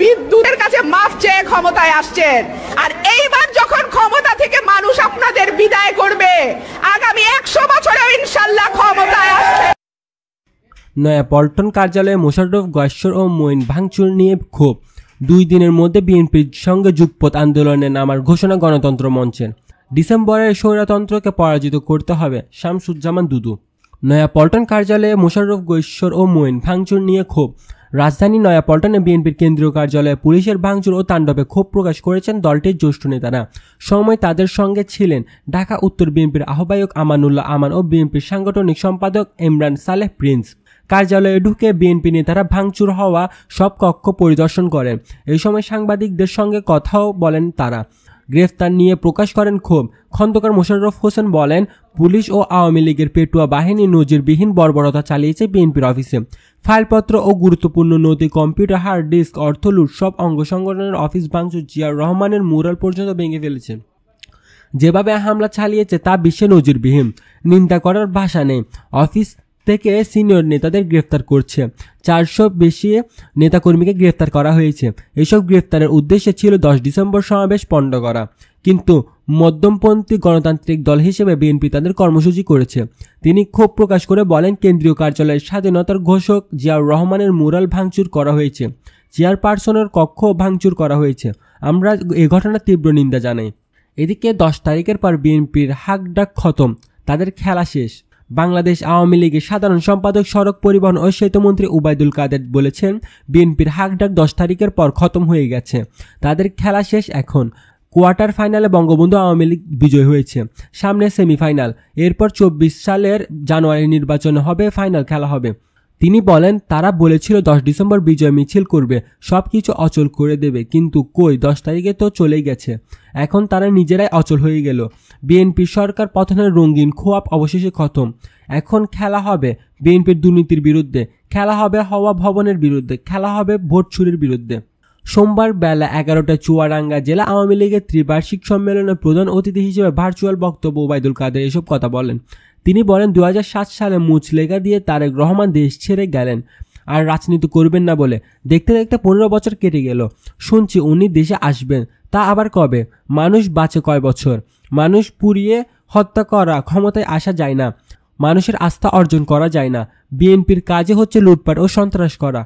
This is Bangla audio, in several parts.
বিদ্যুতের কাছে মাফ চেয়ে ক্ষমতায় আসছেন আর এইবার যখন ক্ষমতা থেকে মানুষ আপনাদের বিদায় করবে আগামী একশো বছরে ইনশাল্লাহ ক্ষমতায় আসছে নয়া পল্টন কার্যালয়ে মোশারফ গয়েশ্বর ও মইন ভাঙচুর নিয়ে ক্ষোভ দুই দিনের মধ্যে বিএনপির সঙ্গে যুগপথ আন্দোলনে নামার ঘোষণা গণতন্ত্র মঞ্চের ডিসেম্বরের স্বৈরতন্ত্রকে পরাজিত করতে হবে শামসুজ্জামান দুদু নয়া পল্টন কার্যালয়ে মোশারফ গৈশ্বর ও মইন ভাঙচুর নিয়ে ক্ষোভ রাজধানী নয়াপল্টনে বিএনপির কেন্দ্রীয় কার্যালয়ে পুলিশের ভাঙচুর ও তাণ্ডবে ক্ষোভ প্রকাশ করেছেন দলটির জ্যেষ্ঠ নেতারা সময় তাদের সঙ্গে ছিলেন ঢাকা উত্তর বিএনপির আহ্বায়ক আমানুল্লাহ আমান ও বিএনপির সাংগঠনিক সম্পাদক ইমরান সালেহ প্রিন্স কার্যালয়ে ঢুকে বিএনপি নেতারা ভাঙচুর হওয়া সব কক্ষ পরিদর্শন করেন এই সময় সাংবাদিকদের সঙ্গে কথাও বলেন তারা গ্রেফতার নিয়ে প্রকাশ করেন ক্ষোভ খন্দকার মোশাররফ হোসেন বলেন পুলিশ ও আওয়ামী লীগের পেটুয়া বাহিনী নজিরবিহীন বর্বরতা চালিয়েছে বিএনপির অফিসে ফাইলপত্র ও গুরুত্বপূর্ণ নদী কম্পিউটার হার্ড ডিস্ক অর্থ লুট সব অঙ্গ সংগঠনের অফিস ভাঙচুর জিয়ার রহমানের মুরাল পর্যন্ত ভেঙে ফেলেছে যেভাবে হামলা চালিয়েছে তা বিশ্বে নজিরবিহীন নিন্দা করার ভাষা নেই অফিস থেকে সিনিয়র নেতাদের গ্রেফতার করছে চারশো বেশি নেতাকর্মীকে গ্রেফতার করা হয়েছে এসব গ্রেফতারের উদ্দেশ্য ছিল দশ ডিসেম্বর সমাবেশ পণ্ড করা কিন্তু মধ্যমপন্থী গণতান্ত্রিক দল হিসেবে বিএনপি তাদের কর্মসূচি করেছে তিনি ক্ষোভ প্রকাশ করে বলেন কেন্দ্রীয় কার্যালয়ের স্বাধীনতার ঘোষক জিয়াউর রহমানের মুরাল ভাঙচুর করা হয়েছে চেয়ারপারসনের কক্ষ ভাঙচুর করা হয়েছে আমরা এ ঘটনার তীব্র নিন্দা জানাই এদিকে দশ তারিখের পর বিএনপির হাকডাক খতম তাদের খেলা শেষ বাংলাদেশ আওয়ামী লীগের সাধারণ সম্পাদক সড়ক পরিবহন ও সেতুমন্ত্রী উবায়দুল কাদের বলেছেন বিএনপির হাকডাক দশ তারিখের পর খতম হয়ে গেছে তাদের খেলা শেষ এখন কোয়ার্টার ফাইনালে বঙ্গবন্ধু আওয়ামী লীগ বিজয় হয়েছে সামনে সেমিফাইনাল এরপর চব্বিশ সালের জানুয়ারি নির্বাচন হবে ফাইনাল খেলা হবে তিনি বলেন তারা বলেছিল দশ ডিসেম্বর বিজয় মিছিল করবে সব কিছু অচল করে দেবে কিন্তু কই দশ তারিখে তো চলে গেছে এখন তারা নিজেরাই অচল হয়ে গেল বিএনপি সরকার পথনের রঙিন খোয়াপ অবশেষে খতম এখন খেলা হবে বিএনপির দুর্নীতির বিরুদ্ধে খেলা হবে হওয়া ভবনের বিরুদ্ধে খেলা হবে ভোট ছুরির বিরুদ্ধে সোমবার বেলা এগারোটায় চুয়াডাঙ্গা জেলা আওয়ামী লীগের ত্রিবার্ষিক সম্মেলনে প্রধান অতিথি হিসেবে ভার্চুয়াল বক্তব্য ওবায়দুল কাদের এসব কথা বলেন তিনি বলেন দু সালে মুচলেখা দিয়ে তারেক রহমান দেশ ছেড়ে গেলেন আর রাজনীতি করবেন না বলে দেখতে দেখতে পনেরো বছর কেটে গেল শুনছি উনি দেশে আসবেন তা আবার কবে মানুষ বাঁচে কয় বছর মানুষ পুড়িয়ে হত্যা করা ক্ষমতায় আসা যায় না মানুষের আস্থা অর্জন করা যায় না বিএনপির কাজে হচ্ছে লুটপাট ও সন্ত্রাস করা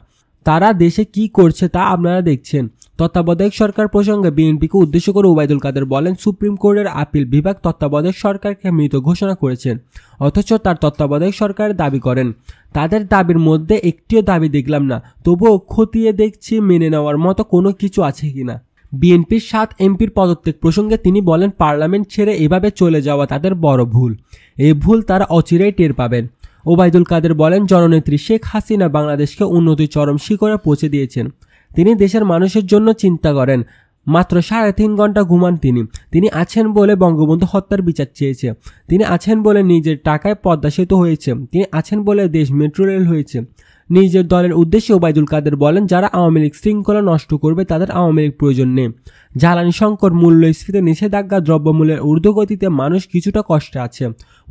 তারা দেশে কি করছে তা আপনারা দেখছেন তত্ত্বাবধায়ক সরকার প্রসঙ্গে বিএনপিকে উদ্দেশ্য করে ওবায়দুল কাদের বলেন সুপ্রিম কোর্টের আপিল বিভাগ তত্ত্বাবধায়ক সরকারকে মৃত ঘোষণা করেছেন অথচ তার তত্ত্বাবধায়ক সরকার দাবি করেন তাদের দাবির মধ্যে একটিও দাবি দেখলাম না তবুও খতিয়ে দেখছি মেনে নেওয়ার মতো কোনো কিছু আছে কিনা বিএনপির সাত এমপির পদত্যাগ প্রসঙ্গে তিনি বলেন পার্লামেন্ট ছেড়ে এভাবে চলে যাওয়া তাদের বড় ভুল এ ভুল তারা অচিরেই টের পাবেন ওবায়দুল কাদের বলেন জননেত্রী শেখ হাসিনা বাংলাদেশকে উন্নতির চরম শিখরে পৌঁছে দিয়েছেন তিনি দেশের মানুষের জন্য চিন্তা করেন মাত্র সাড়ে তিন ঘন্টা ঘুমান তিনি তিনি আছেন বলে বঙ্গবন্ধু হত্যার বিচার চেয়েছে তিনি আছেন বলে নিজের টাকায় পদ্মা সেতু হয়েছে তিনি আছেন বলে দেশ মেট্রো রেল হয়েছে নিজের দলের উদ্দেশ্যে ওবায়দুল কাদের বলেন যারা আওয়ামী লীগ শৃঙ্খলা নষ্ট করবে তাদের আওয়ামী লীগ প্রয়োজন নেই জ্বালানি সংকট মূল্যস্ফীতি নিষেধাজ্ঞা দ্রব্যমূল্যের ঊর্ধ্বগতিতে মানুষ কিছুটা কষ্টে আছে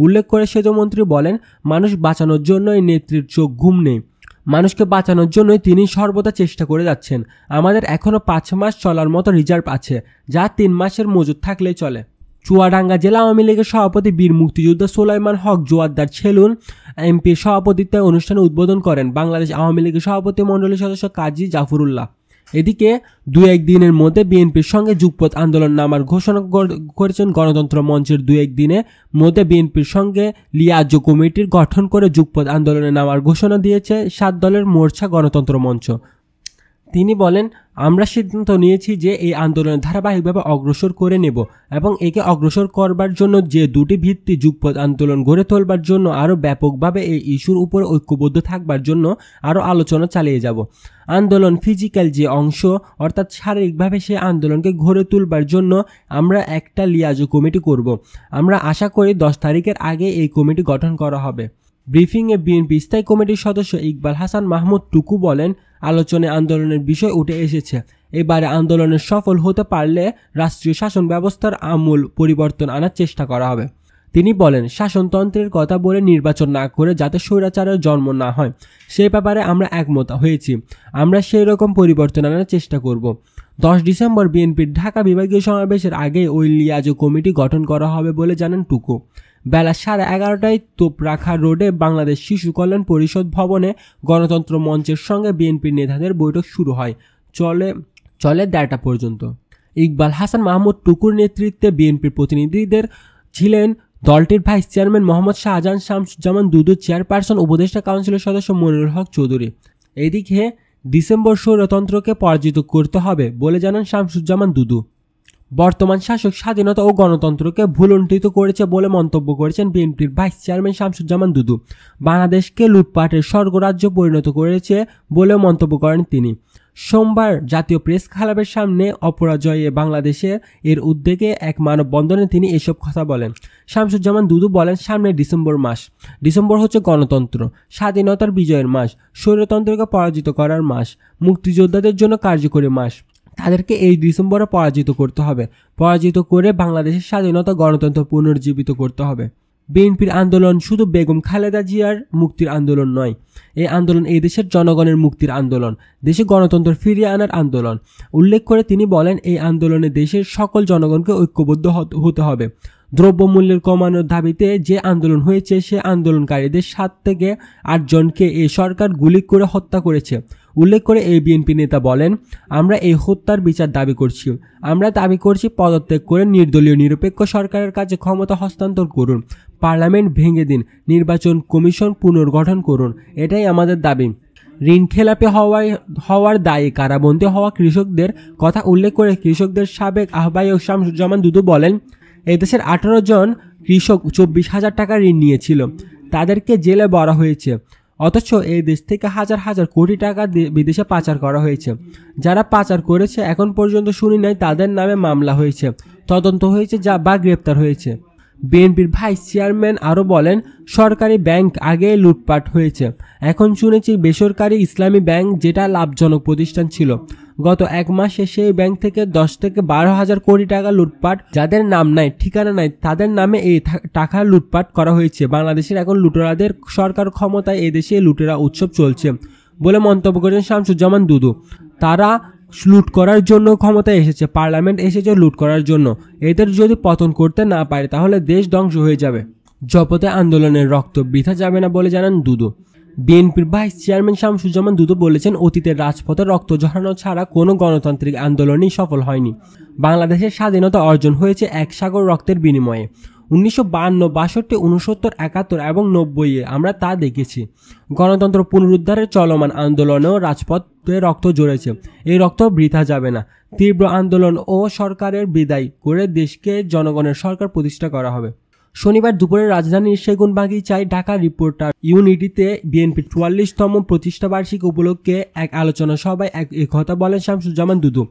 উল্লেখ করে সেতুমন্ত্রী বলেন মানুষ বাঁচানোর জন্যই নেত্রীর চোখ ঘুম নেই মানুষকে বাঁচানোর জন্যই তিনি সর্বদা চেষ্টা করে যাচ্ছেন আমাদের এখনও পাঁচ মাস চলার মতো রিজার্ভ আছে যা তিন মাসের মজুদ থাকলেই চলে চুয়াডাঙ্গা জেলা আওয়ামী লীগের সভাপতি বীর মুক্তিযোদ্ধা সোলাইমান হক জোয়ারদার ছেলুন এমপির সভাপতিত্বে অনুষ্ঠানে উদ্বোধন করেন বাংলাদেশ আওয়ামী লীগের সভাপতি মণ্ডলীর সদস্য কাজী জাফরুল্লাহ এদিকে দু এক দিনের মধ্যে বিএনপির সঙ্গে যুগপথ আন্দোলন নামার ঘোষণা করেছেন গণতন্ত্র মঞ্চের দু এক দিনে মধ্যে বিএনপির সঙ্গে লিয়াজ্য কমিটির গঠন করে যুগপথ আন্দোলনে নামার ঘোষণা দিয়েছে সাত দলের মোর্চা গণতন্ত্র মঞ্চ তিনি বলেন আমরা সিদ্ধান্ত নিয়েছি যে এই আন্দোলন ধারাবাহিকভাবে অগ্রসর করে নেব এবং একে অগ্রসর করবার জন্য যে দুটি ভিত্তি যুগপৎ আন্দোলন গড়ে তোলবার জন্য আরও ব্যাপকভাবে এই ইস্যুর উপরে ঐক্যবদ্ধ থাকবার জন্য আরও আলোচনা চালিয়ে যাব আন্দোলন ফিজিক্যাল যে অংশ অর্থাৎ শারীরিকভাবে সেই আন্দোলনকে গড়ে তুলবার জন্য আমরা একটা লিয়াজো কমিটি করব আমরা আশা করি দশ তারিখের আগে এই কমিটি গঠন করা হবে ব্রিফিংয়ে বিএনপি স্থায়ী কমিটির সদস্য ইকবাল হাসান মাহমুদ টুকু বলেন আলোচনায় আন্দোলনের বিষয় উঠে এসেছে এবারে আন্দোলনের সফল হতে পারলে রাষ্ট্রীয় শাসন ব্যবস্থার আমূল পরিবর্তন আনার চেষ্টা করা হবে তিনি বলেন শাসনতন্ত্রের কথা বলে নির্বাচন না করে যাতে স্বৈরাচারের জন্ম না হয় সেই ব্যাপারে আমরা একমত হয়েছি আমরা সেই রকম পরিবর্তন আনার চেষ্টা করব দশ ডিসেম্বর বিএনপির ঢাকা বিভাগীয় সমাবেশের আগে ওই লিয়াজ কমিটি গঠন করা হবে বলে জানান টুকু বেলা সাড়ে এগারোটায় তোপরাখা রোডে বাংলাদেশ শিশু কল্যাণ পরিষদ ভবনে গণতন্ত্র মঞ্চের সঙ্গে বিএনপির নেতাদের বৈঠক শুরু হয় চলে চলে দেড়টা পর্যন্ত ইকবাল হাসান মাহমুদ টুকুর নেতৃত্বে বিএনপির প্রতিনিধিদের ছিলেন দলটির vice chairman Mohammad Shahjahan Shamsuzzaman Dudu chairperson উপদেষ্টা কাউন্সিলের সদস্য মনিরুল হক চৌধুরী এদিকে ডিসেম্বর স্বৈরতন্ত্রকে পরাজিত করতে হবে বলে জানান শামসুজ্জামান দুদু বর্তমান শাসক স্বাধীনতা ও গণতন্ত্রকে ভুলণ্ঠিত করেছে বলে মন্তব্য করেছেন বিএনপির ভাইস চেয়ারম্যান শামসুজ্জামান দুদু বাংলাদেশকে লুটপাটের স্বর্গরাজ্য পরিণত করেছে বলে মন্তব্য করেন তিনি সোমবার জাতীয় প্রেস ক্লাবের সামনে অপরাজয়ে বাংলাদেশে এর উদ্যোগে এক মানববন্ধনে তিনি এসব কথা বলেন শামসুজ্জামান দুদু বলেন সামনে ডিসেম্বর মাস ডিসেম্বর হচ্ছে গণতন্ত্র স্বাধীনতার বিজয়ের মাস স্বৈরতন্ত্রকে পরাজিত করার মাস মুক্তিযোদ্ধাদের জন্য কার্যকরী মাস তাদেরকে এই ডিসেম্বরে পরাজিত করতে হবে পরাজিত করে বাংলাদেশের স্বাধীনতা গণতন্ত্র পুনর্জীবিত করতে হবে বিএনপির আন্দোলন শুধু বেগম খালেদা জিয়ার মুক্তির আন্দোলন নয় এই আন্দোলন এই দেশের জনগণের মুক্তির আন্দোলন দেশে গণতন্ত্র ফিরিয়ে আনার আন্দোলন উল্লেখ করে তিনি বলেন এই আন্দোলনে দেশের সকল জনগণকে ঐক্যবদ্ধ হতে হবে দ্রব্যমূল্যের কমানোর দাবিতে যে আন্দোলন হয়েছে সে আন্দোলনকারীদের সাত থেকে আটজনকে এই সরকার গুলি করে হত্যা করেছে উল্লেখ করে এই বিএনপি নেতা বলেন আমরা এই হত্যার বিচার দাবি করছি আমরা দাবি করছি পদত্যাগ করে নির্দলীয় নিরপেক্ষ সরকারের কাছে ক্ষমতা হস্তান্তর করুন পার্লামেন্ট ভেঙে দিন নির্বাচন কমিশন পুনর্গঠন করুন এটাই আমাদের দাবি ঋণ খেলাপে হওয়ায় হওয়ার দায়ে কারাবন্দী হওয়া কৃষকদের কথা উল্লেখ করে কৃষকদের সাবেক আহ্বায়ক শামসুজ্জামান দুদু বলেন এদেশের আঠারো জন কৃষক চব্বিশ হাজার টাকা ঋণ নিয়েছিল তাদেরকে জেলে বড়া হয়েছে অথচ এই দেশ থেকে হাজার হাজার কোটি টাকা বিদেশে পাচার করা হয়েছে যারা পাচার করেছে এখন পর্যন্ত শুনি নাই তাদের নামে মামলা হয়েছে তদন্ত হয়েছে যা বা গ্রেপ্তার হয়েছে বিএনপির ভাইস চেয়ারম্যান আরও বলেন সরকারি ব্যাংক আগে লুটপাট হয়েছে এখন শুনেছি বেসরকারি ইসলামী ব্যাংক যেটা লাভজনক প্রতিষ্ঠান ছিল গত এক মাসে সেই ব্যাংক থেকে দশ থেকে বারো হাজার কোটি টাকা লুটপাট যাদের নাম নাই ঠিকানা নাই তাদের নামে এই টাকা লুটপাট করা হয়েছে বাংলাদেশের এখন লুটেরাদের সরকার ক্ষমতায় এদেশে লুটেরা উৎসব চলছে বলে মন্তব্য করেছেন শামসুজ্জামান দুদু তারা লুট করার জন্য ক্ষমতায় এসেছে পার্লামেন্ট এসেছে লুট করার জন্য এদের যদি পতন করতে না পারে তাহলে দেশ ধ্বংস হয়ে যাবে জপতে আন্দোলনের রক্ত বৃথা যাবে না বলে জানান দুদু বিএনপির ভাইস চেয়ারম্যান শামসুজ্জামান দুদু বলেছেন অতীতের রাজপথে রক্ত ঝরানো ছাড়া কোনো গণতান্ত্রিক আন্দোলনই সফল হয়নি বাংলাদেশের স্বাধীনতা অর্জন হয়েছে এক সাগর রক্তের বিনিময়ে উনিশশো বান্ন বাষট্টি উনসত্তর একাত্তর এবং নব্বইয়ে আমরা তা দেখেছি গণতন্ত্র পুনরুদ্ধারের চলমান আন্দোলনেও রাজপথে রক্ত জড়েছে এই রক্ত বৃথা যাবে না তীব্র আন্দোলন ও সরকারের বিদায় করে দেশকে জনগণের সরকার প্রতিষ্ঠা করা হবে শনিবার দুপুরে রাজধানীর সেগুনবাগি চাই ঢাকা রিপোর্টার ইউনিটিতে বিএনপির চুয়াল্লিশতম প্রতিষ্ঠাবার্ষিকী উপলক্ষে এক আলোচনা সভায় এক কথা বলেন শামসুজ্জামান দুদু